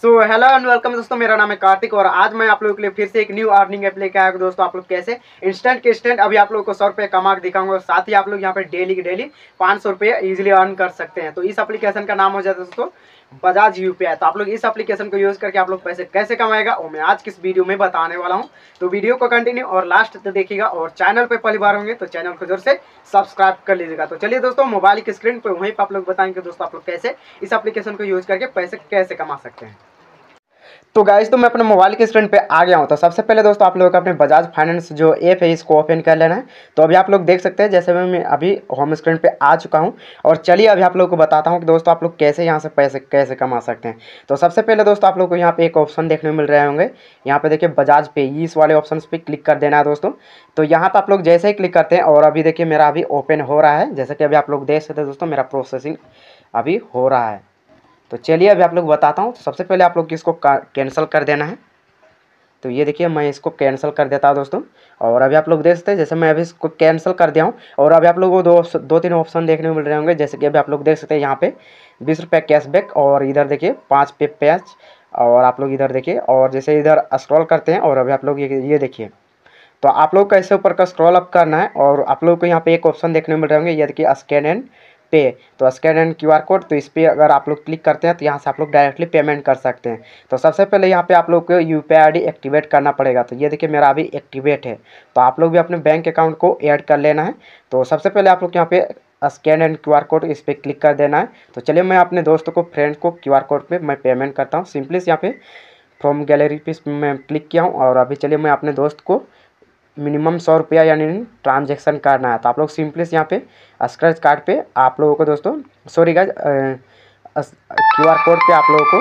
so hello and welcome दोस्तों मेरा नाम है कार्तिक और आज मैं आप लोगों के लिए फिर से एक न्यू अर्निंग ऐप लेके आया दोस्तों आप लोग कैसे इंस्टेंट के इंस्टेंट अभी आप लोगों को सौ रुपये कमा के दिखाऊंगा साथ ही आप लोग यहाँ पे डेली की डेली पाँच सौ रुपये ईजिली अर्न कर सकते हैं तो इस एप्लीकेशन का नाम हो जाता है दोस्तों बजाज यू तो आप लोग इस एप्लीकेशन को यूज़ करके आप लोग पैसे कैसे कमाएगा वो मैं आज किस वीडियो में बताने वाला हूँ तो वीडियो को कंटिन्यू और लास्ट तक देखिएगा और चैनल पर पहली बार होंगे तो चैनल को जोर से सब्सक्राइब कर लीजिएगा तो चलिए दोस्तों मोबाइल की स्क्रीन पर वहीं पर आप लोग बताएंगे दोस्तों आप लोग कैसे इस एप्लीकेशन को यूज़ करके पैसे कैसे कमा सकते हैं तो गाइज तो मैं अपने मोबाइल के स्क्रीन पे आ गया हूँ तो सबसे पहले दोस्तों आप लोगों का अपने बजाज फाइनेंस जो ऐप है इसको ओपन कर लेना है तो अभी आप लोग देख सकते हैं जैसे मैं अभी होम स्क्रीन पे आ चुका हूँ और चलिए अभी आप लोगों को बताता हूँ कि दोस्तों आप लोग कैसे यहाँ से पैसे कैसे कमा सकते हैं तो सबसे पहले दोस्तों आप लोग को यहाँ पे एक ऑप्शन देखने मिल रहे होंगे यहाँ पे देखिए बजाज पे इस वाले ऑप्शन पर क्लिक कर देना है दोस्तों तो यहाँ पर आप लोग जैसे ही क्लिक करते हैं और अभी देखिए मेरा अभी ओपन हो रहा है जैसे कि अभी आप लोग देख सकते हैं दोस्तों मेरा प्रोसेसिंग अभी हो रहा है तो चलिए अभी आप लोग बताता हूँ तो सबसे पहले आप लोग इसको कैंसिल कर देना है तो ये देखिए मैं इसको कैंसिल कर देता हूँ दोस्तों और अभी आप लोग देख सकते हैं जैसे मैं अभी इसको कैंसिल कर दिया हूँ और अभी आप लोगों को दो दो तीन ऑप्शन देखने को मिल रहे होंगे जैसे कि अभी आप लोग देख सकते हैं यहाँ पे बीस रुपये कैशबैक और इधर देखिए पाँच पे पैच और आप लोग इधर देखिए और जैसे इधर स्क्रॉल करते हैं और अभी आप लोग ये ये देखिए तो आप लोग कैसे ऊपर का स्क्रॉल अप करना है और आप लोग को यहाँ पर एक ऑप्शन देखने मिल रहे होंगे ये देखिए स्कैन एंड पे तो स्कैन एंड क्यू कोड तो इस पर अगर आप लोग क्लिक करते हैं तो यहाँ से आप लोग डायरेक्टली पेमेंट कर सकते हैं तो सबसे पहले यहाँ पे आप लोग को यू पी एक्टिवेट करना पड़ेगा तो ये देखिए मेरा अभी एक्टिवेट है तो आप लोग भी अपने बैंक अकाउंट को ऐड कर लेना है तो सबसे पहले आप लोग यहाँ पे स्कैन एंड क्यू कोड इस पर क्लिक कर देना है तो चलिए मैं अपने दोस्तों को फ्रेंड को क्यू कोड पे मैं पेमेंट करता हूँ सिंपली यहाँ पे फ्रॉम गैलरी पे मैं क्लिक किया हूँ और अभी चलिए मैं अपने दोस्त को मिनिमम सौ रुपया यानी ट्रांजेक्शन करना है तो आप लोग सिंपली यहाँ पे स्क्रैच कार्ड पे आप लोगों को दोस्तों sorry guys Q R code पे आप लोगों को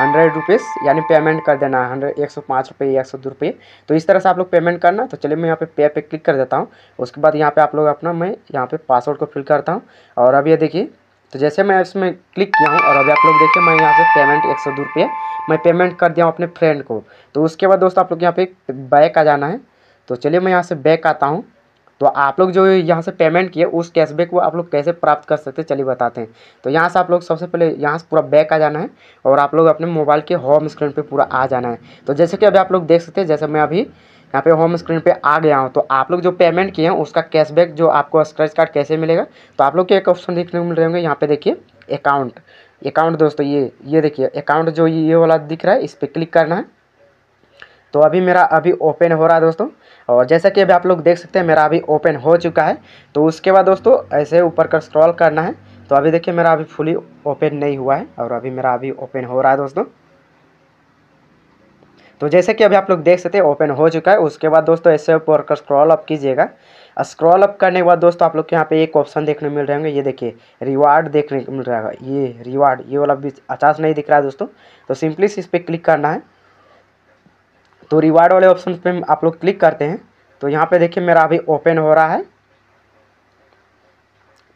हंड्रेड रुपीज़ यानी पेमेंट कर देना है हंड्रेड एक सौ पाँच रुपये एक सौ दो रुपये तो इस तरह से आप लोग पेमेंट करना तो चलिए मैं यहाँ पे पे पे क्लिक कर देता हूँ उसके बाद यहाँ पे आप लोग अपना मैं यहाँ पे पासवर्ड को फिल करता हूँ और अब ये देखिए तो जैसे मैं इसमें क्लिक किया हूँ और अभी आप लोग देखिए मैं यहाँ से पेमेंट एक सौ दो रुपये मैं पेमेंट कर दिया हूँ अपने फ्रेंड को तो उसके बाद दोस्तों आप लोग यहाँ पे बैक आ जाना है तो चलिए मैं यहाँ से बैक आता हूँ तो आप लोग जो यहाँ से पेमेंट किए उस कैशबैक को आप लोग कैसे प्राप्त कर सकते हैं चलिए बताते हैं तो यहाँ से आप लोग सबसे पहले यहाँ से पूरा बैक आ जाना है और आप लोग अपने मोबाइल के होम स्क्रीन पे पूरा आ जाना है तो जैसे कि अभी आप लोग देख सकते हैं जैसे मैं अभी यहाँ पे होम स्क्रीन पे आ गया हूँ तो आप लोग जो पेमेंट किए हैं उसका कैशबैक जो आपको स्क्रैच कार्ड कैसे मिलेगा तो आप लोग के एक ऑप्शन देखने को मिल रहे होंगे यहाँ पे देखिए अकाउंट अकाउंट दोस्तों ये ये देखिए अकाउंट जो ये वाला दिख रहा है इस पर क्लिक करना है तो अभी मेरा अभी ओपन हो रहा है दोस्तों और जैसा कि अभी आप लोग देख सकते हैं मेरा अभी ओपन हो चुका है तो उसके बाद दोस्तों ऐसे ऊपर कर स्क्रॉल करना है तो अभी देखिए मेरा अभी फुली ओपन नहीं हुआ है और अभी मेरा अभी ओपन हो रहा है दोस्तों तो जैसे कि अभी आप लोग देख सकते हैं ओपन हो चुका है उसके बाद दोस्तों ऐसे ऊपर कर स्क्रॉल अप कीजिएगा स्क्रॉल अप करने के बाद दोस्तों आप लोग के यहाँ पे एक ऑप्शन देखने मिल रहे होंगे ये देखिए रिवार्ड देखने को मिल रहा है ये रिवार्ड ये वाला भी अचास नहीं दिख रहा है दोस्तों तो सिंपली इस पर क्लिक करना है तो रिवार्ड वाले ऑप्शन पे आप लोग क्लिक करते हैं तो यहाँ पे देखिए मेरा अभी ओपन हो रहा है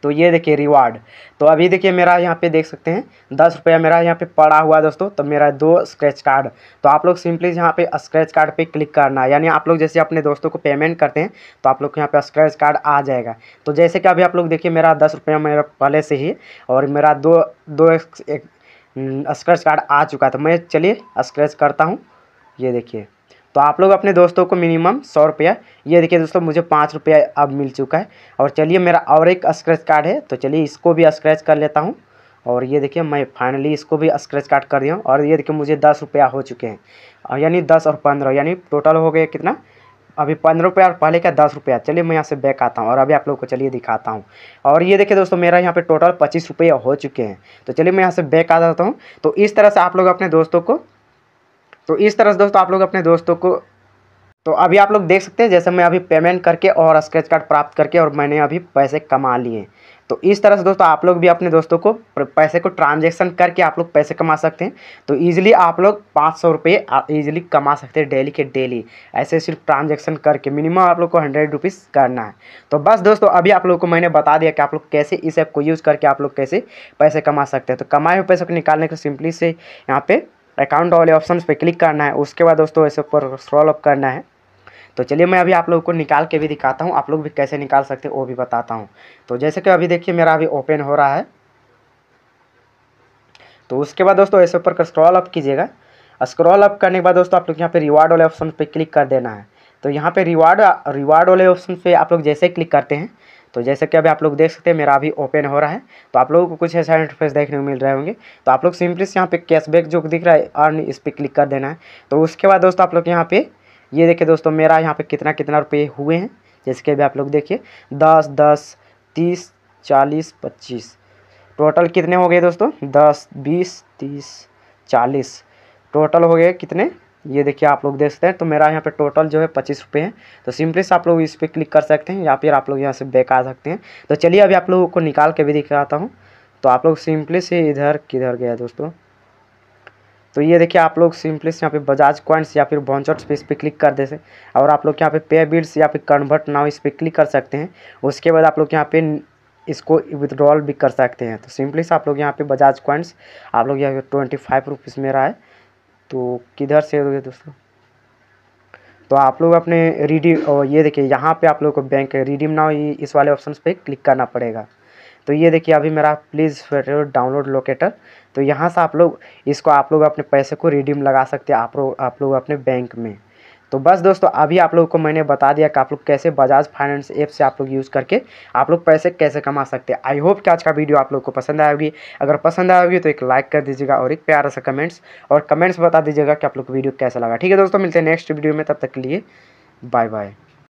तो ये देखिए रिवार्ड तो अभी देखिए मेरा यहाँ पे देख सकते हैं दस रुपया मेरा यहाँ पे पड़ा हुआ है दोस्तों तो मेरा दो स्क्रैच कार्ड तो आप लोग सिंपली यहाँ पे स्क्रैच कार्ड पे क्लिक करना है यानी आप लोग जैसे अपने दोस्तों को पेमेंट करते हैं तो आप लोग के यहाँ पे स्क्रैच कार्ड आ जाएगा तो जैसे कि अभी आप लोग देखिए मेरा दस रुपया मेरा पहले से ही और मेरा दो दो स्क्रैच हम्म, कार्ड आ चुका है तो मैं चलिए स्क्रैच करता हूँ ये देखिए तो आप लोग अपने दोस्तों को मिनिमम सौ रुपया ये देखिए दोस्तों मुझे पाँच रुपया अब मिल चुका है और चलिए मेरा और एक स्क्रैच कार्ड है तो चलिए इसको भी स्क्रैच कर लेता हूँ और ये देखिए मैं फाइनली इसको भी स्क्रैच कार्ड कर दिया हूँ और ये देखिए मुझे दस रुपया हो चुके हैं यानी दस और पंद्रह यानी टोटल हो गया कितना अभी पंद्रह रुपया और पहले का दस रुपया चलिए मैं यहाँ से बैक आता हूँ और अभी आप लोग को चलिए दिखाता हूँ और ये देखिए दोस्तों मेरा यहाँ पे टोटल पच्चीस रुपये हो चुके हैं तो चलिए मैं यहाँ से बैक आ जाता हूँ तो इस तरह से आप लोग अपने दोस्तों को तो इस तरह से दोस्तों आप लोग अपने दोस्तों को तो अभी आप लोग देख सकते हैं जैसे मैं अभी पेमेंट करके और स्क्रेच कार्ड प्राप्त करके और मैंने अभी पैसे कमा लिए तो इस तरह से दोस्तों आप लोग भी अपने दोस्तों को पैसे को ट्रांजेक्शन करके आप लोग पैसे कमा सकते हैं तो ईजिली आप लोग पाँच सौ रुपये ईजिली कमा सकते हैं डेली के डेली ऐसे सिर्फ ट्रांजेक्शन करके मिनिमम आप लोग को हंड्रेड रुपीज़ करना है तो बस दोस्तों अभी आप लोग को मैंने बता दिया कि आप लोग कैसे इस ऐप को यूज़ करके आप लोग कैसे पैसे कमा सकते हैं तो कमाए हुए पैसे को निकालने के सिंपली से यहाँ पर अकाउंट वाले ऑप्शन पे क्लिक करना है उसके बाद दोस्तों ऐसे ऊपर स्क्रॉल अप करना है तो चलिए मैं अभी आप लोगों को निकाल के भी दिखाता हूँ आप लोग भी कैसे निकाल सकते हैं वो भी बताता हूँ तो जैसे कि अभी देखिए मेरा अभी ओपन हो रहा है तो उसके बाद दोस्तों ऐसे ऊपर स्क्रॉल अप कीजिएगा स्क्रॉल अप करने के बाद दोस्तों आप लोग यहाँ पे रिवार्ड वाले ऑप्शन पे क्लिक कर देना है तो यहाँ पे रिवार्ड रिवार्ड वाले ऑप्शन पे आप लोग जैसे क्लिक करते हैं तो जैसे कि अभी आप लोग देख सकते हैं मेरा अभी ओपन हो रहा है तो आप लोगों को कुछ ऐसा इंटरफेस देखने को मिल रहे होंगे तो आप लोग सिंपली से यहाँ पे कैशबैक जो दिख रहा है अर्न इस पर क्लिक कर देना है तो उसके बाद दोस्तों आप लोग यहाँ पे ये देखिए दोस्तों मेरा यहाँ पे कितना कितना रुपये हुए हैं जैसे कि अभी आप लोग देखिए दस दस तीस चालीस पच्चीस टोटल कितने हो गए दोस्तों दस बीस तीस चालीस टोटल हो गए कितने ये देखिए आप लोग देख सकते हैं तो मेरा यहाँ पे टोटल जो है पच्चीस रुपये है तो सिंपली से आप लोग इस पर क्लिक कर सकते हैं या फिर आप लोग यहाँ से बैक आ सकते हैं तो चलिए अभी आप लोगों को निकाल के भी दिखाता हूँ तो आप लोग सिंपली से इधर किधर गया दोस्तों तो ये देखिए आप लोग सिंपली से यहाँ पे बजाज कॉइंट्स या फिर बॉन्चर्ट्स पे इस पर क्लिक कर देते और आप लोग यहाँ पे पे बिल्स या फिर कन्वर्ट नाउ इस पर क्लिक कर सकते हैं उसके बाद आप लोग यहाँ पे इसको विदड्रॉल भी कर सकते हैं तो सिंपली से आप लोग यहाँ पे बजाज कॉइन्स आप लोग यहाँ पे ट्वेंटी फाइव रुपीज़ मेरा है तो किधर से हो गए दोस्तों तो आप लोग अपने रिडीम ये देखिए यहाँ पे आप लोग को बैंक रिडीम नाउ इस वाले ऑप्शन पे क्लिक करना पड़ेगा तो ये देखिए अभी मेरा प्लीज़ डाउनलोड लोकेटर तो यहाँ से आप लोग इसको आप लोग अपने पैसे को रिडीम लगा सकते हैं आप लोग आप लोग अपने बैंक में तो बस दोस्तों अभी आप लोगों को मैंने बता दिया कि आप लोग कैसे बजाज फाइनेंस ऐप से आप लोग यूज़ करके आप लोग पैसे कैसे कमा सकते हैं आई होप कि आज का वीडियो आप लोग को पसंद आया होगी अगर पसंद आया होगी तो एक लाइक कर दीजिएगा और एक प्यारा सा कमेंट्स और कमेंट्स बता दीजिएगा कि आप लोग को वीडियो कैसा लगा ठीक है दोस्तों मिलते हैं नेक्स्ट वीडियो में तब तक के लिए बाय बाय